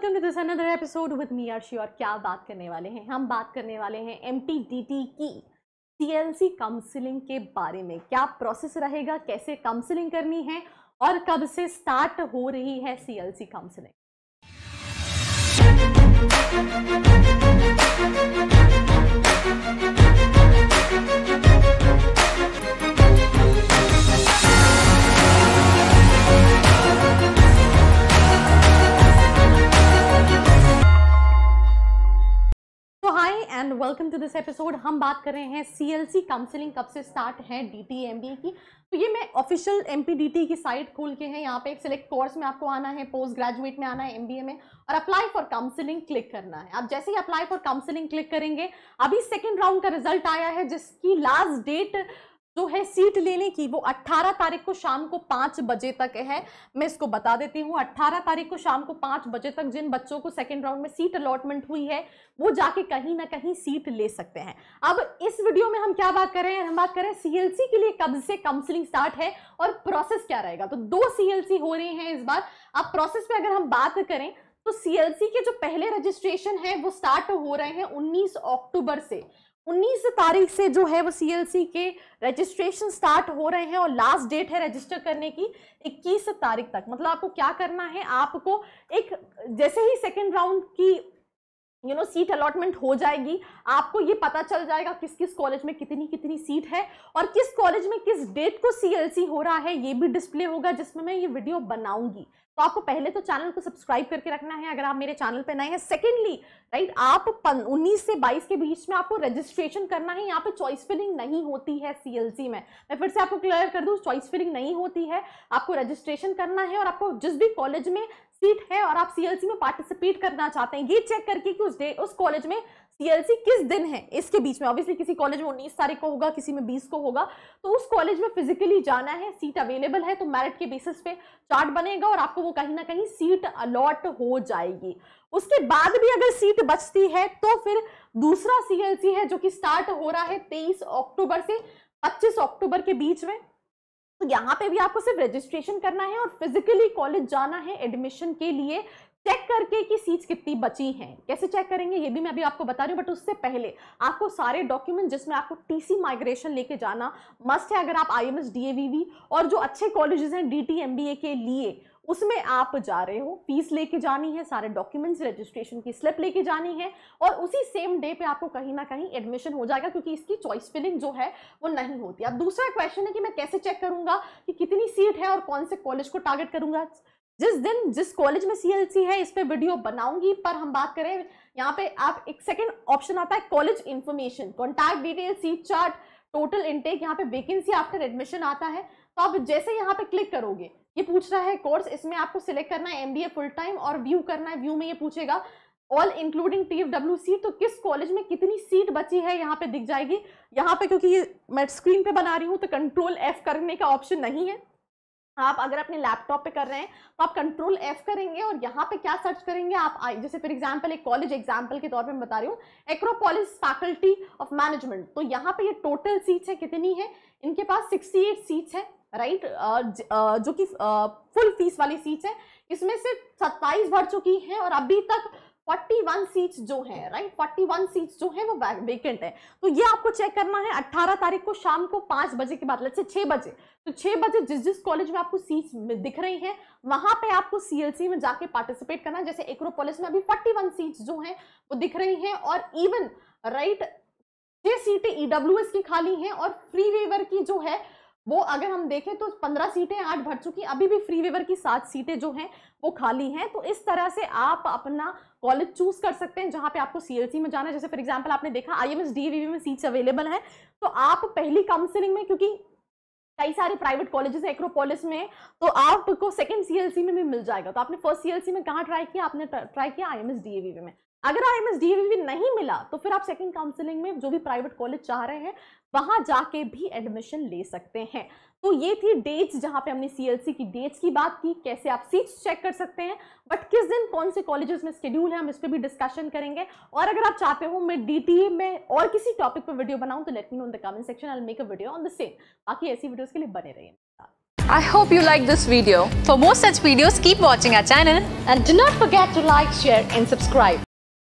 Welcome to this another episode with me आर श्योर क्या बात करने वाले हैं हम बात करने वाले हैं एम की सी काउंसिलिंग के बारे में क्या प्रोसेस रहेगा कैसे काउंसिलिंग करनी है और कब से स्टार्ट हो रही है C counselling and welcome to this episode हम बात कर रहे हैं सी एल सी काउंसिलिंग कब से स्टार्ट है D T M B A की तो ये मैं official M P D T की साइट खोल के हैं यहाँ पे एक सिलेक्ट कोर्स में आपको आना है पोस्ट ग्रेजुएट में आना है एम बी ए में और अप्लाई फॉर काउंसिलिंग क्लिक करना है आप जैसे ही अप्लाई फॉर काउंसिलिंग क्लिक करेंगे अभी सेकेंड राउंड का रिजल्ट आया है जिसकी लास्ट डेट जो है सीट लेने की वो 18 तारीख को शाम को पांच बजे तक है मैं इसको बता देती हूँ 18 तारीख को शाम को पाँच बजे तक जिन बच्चों को सेकेंड राउंड में सीट अलॉटमेंट हुई है वो जाके कहीं ना कहीं सीट ले सकते हैं अब इस वीडियो में हम क्या बात करें हम बात करें सी के लिए कब से काउंसिलिंग स्टार्ट है और प्रोसेस क्या रहेगा तो दो सी हो रहे हैं इस बार अब प्रोसेस में अगर हम बात करें तो सीएलसी के जो पहले रजिस्ट्रेशन है वो स्टार्ट हो रहे हैं उन्नीस अक्टूबर से उन्नीस तारीख से जो है वो सीएलसी के रजिस्ट्रेशन स्टार्ट हो रहे हैं और लास्ट डेट है रजिस्टर करने की 21 तारीख तक मतलब आपको क्या करना है आपको एक जैसे ही सेकेंड राउंड की यू नो सीट अलॉटमेंट हो जाएगी आपको ये पता चल जाएगा किस किस कॉलेज में कितनी कितनी सीट है और किस कॉलेज में किस डेट को सीएलसी हो रहा है ये भी डिस्प्ले होगा जिसमें मैं ये वीडियो बनाऊंगी तो आपको पहले तो चैनल को सब्सक्राइब करके रखना है अगर आप मेरे चैनल पर नए हैं सेकेंडली राइट आप उन्नीस से बाईस के बीच में आपको रजिस्ट्रेशन करना है यहाँ पे चॉइस फिलिंग नहीं होती है सीएलसी में मैं फिर से आपको क्लियर कर दूँ चॉइस फिलिंग नहीं होती है आपको रजिस्ट्रेशन करना है और आपको जिस भी कॉलेज में सीट है और आप सीएलसी में पार्टिसिपेट करना चाहते हैं ये चेक करके कि उस डे उस कॉलेज में सीएलसी किस दिन है इसके बीच में ऑब्वियसली किसी कॉलेज में उन्नीस तारीख को होगा किसी में बीस को होगा तो उस कॉलेज में फिजिकली जाना है सीट अवेलेबल है तो मेरिट के बेसिस पे चार्ट बनेगा और आपको वो कहीं ना कहीं सीट अलॉट हो जाएगी उसके बाद भी अगर सीट बचती है तो फिर दूसरा सीएलसी है जो कि स्टार्ट हो रहा है तेईस अक्टूबर से पच्चीस अक्टूबर के बीच में तो यहाँ पे भी आपको सिर्फ रजिस्ट्रेशन करना है और फिजिकली कॉलेज जाना है एडमिशन के लिए चेक करके कि सीट्स कितनी बची हैं कैसे चेक करेंगे ये भी मैं अभी आपको बता रही हूँ बट उससे पहले आपको सारे डॉक्यूमेंट जिसमें आपको टीसी माइग्रेशन लेके जाना मस्ट है अगर आप आई एम एस और जो अच्छे कॉलेजेस हैं डी के लिए उसमें आप जा रहे हो फीस लेके जानी है सारे डॉक्यूमेंट्स रजिस्ट्रेशन की स्लिप लेके जानी है और उसी सेम डे पे आपको कहीं ना कहीं एडमिशन हो जाएगा क्योंकि इसकी चॉइस फिलिंग जो है वो नहीं होती अब दूसरा क्वेश्चन है कि मैं कैसे चेक करूंगा कि कितनी सीट है और कौन से कॉलेज को टारगेट करूंगा जिस दिन जिस कॉलेज में सी है इस पर वीडियो बनाऊंगी पर हम बात करें यहाँ पे आप एक सेकेंड ऑप्शन आता है college information contact detail seat chart total intake यहाँ पे वेकेंसी आफ्टर एडमिशन आता है तो आप जैसे यहाँ पे क्लिक करोगे ये पूछ रहा है कोर्स इसमें आपको सिलेक्ट करना है एमबीए फुल टाइम और व्यू करना है व्यू में ये पूछेगा ऑल इंक्लूडिंग टी सीट तो किस कॉलेज में कितनी सीट बची है यहाँ पे दिख जाएगी यहाँ पे क्योंकि ये मैं स्क्रीन पे बना रही हूँ तो कंट्रोल एफ करने का ऑप्शन नहीं है आप अगर अपने लैपटॉप पे कर रहे हैं तो आप कंट्रोल एफ करेंगे और यहाँ पे क्या सर्च करेंगे आप जैसे फॉर एग्जांपल एक कॉलेज एग्जांपल के तौर पे मैं बता रही हूँ एक्रोपोलिस फैकल्टी ऑफ मैनेजमेंट तो यहाँ पे ये टोटल सीट्स है कितनी है इनके पास 68 सीट्स है राइट right? जो कि फुल फीस वाली सीट्स है इसमें से सत्ताईस भर चुकी हैं और अभी तक 41 सीट्स जो है राइट 41 सीट्स जो है वो है तो ये आपको चेक करना है 18 तारीख को शाम को बजे के बाद छः बजे तो बजे जिस जिस कॉलेज में आपको सीट्स दिख रही हैं वहाँ पे आपको सीएलसी में जाके पार्टिसिपेट करना जैसे एक्रोपोलिस में अभी 41 सीट्स जो हैं वो दिख रही हैं और इवन राइट छः सीटें की खाली हैं और फ्री वेवर की जो है वो अगर हम देखें तो पंद्रह सीटें आठ भर चुकी अभी भी फ्री वेवर की सात सीटें जो हैं वो खाली हैं तो इस तरह से आप अपना कॉलेज चूज कर सकते हैं जहाँ पे आपको सीएलसी में जाना है जैसे फॉर एग्जांपल आपने देखा आईएमएस डीवीवी में सीट्स अवेलेबल हैं तो आप पहली काउंसिलिंग में क्योंकि कई सारे प्राइवेट कॉलेजेस हैं एक्रोपोलिस में तो आपको सेकंड सीएलसी में भी मिल जाएगा तो आपने फर्स्ट सीएलसी में कहाँ ट्राई किया आपने ट्राई किया आईएमएस डीएवी में अगर आई एम भी नहीं मिला तो फिर आप सेकेंड काउंसिलिंग में जो भी प्राइवेट कॉलेज चाह रहे हैं वहां जाके भी एडमिशन ले सकते हैं तो ये थी डेट्स जहां पे हमने सी की डेट्स की बात की कैसे आप सीट्स चेक कर सकते हैं बट किस दिन कौन से कॉलेजेस में स्केड्यूल है हम इस पर भी डिस्कशन करेंगे और अगर आप चाहते हो मैं डी में और किसी टॉपिक पर वीडियो बनाऊँ तो let me known the comment section I make a video on the same बाकी ऐसी वीडियोज़ के लिए बने रहिए I hope you like this video. For more such videos, keep watching our channel. And do not forget to like, share and subscribe.